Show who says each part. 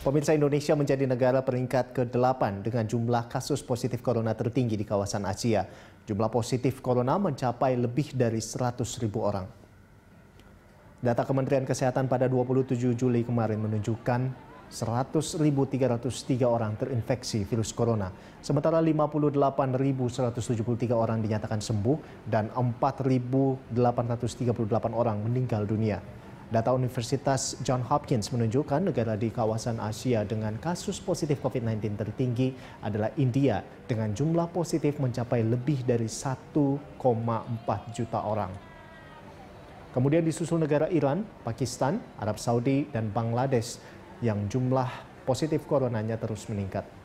Speaker 1: Pemirsa Indonesia menjadi negara peringkat ke-8 dengan jumlah kasus positif corona tertinggi di kawasan Asia. Jumlah positif corona mencapai lebih dari 100 ribu orang. Data Kementerian Kesehatan pada 27 Juli kemarin menunjukkan 100.303 orang terinfeksi virus corona, sementara 58.173 orang dinyatakan sembuh dan 4.838 orang meninggal dunia. Data Universitas John Hopkins menunjukkan negara di kawasan Asia dengan kasus positif COVID-19 tertinggi adalah India dengan jumlah positif mencapai lebih dari 1,4 juta orang. Kemudian disusul negara Iran, Pakistan, Arab Saudi, dan Bangladesh yang jumlah positif coronanya terus meningkat.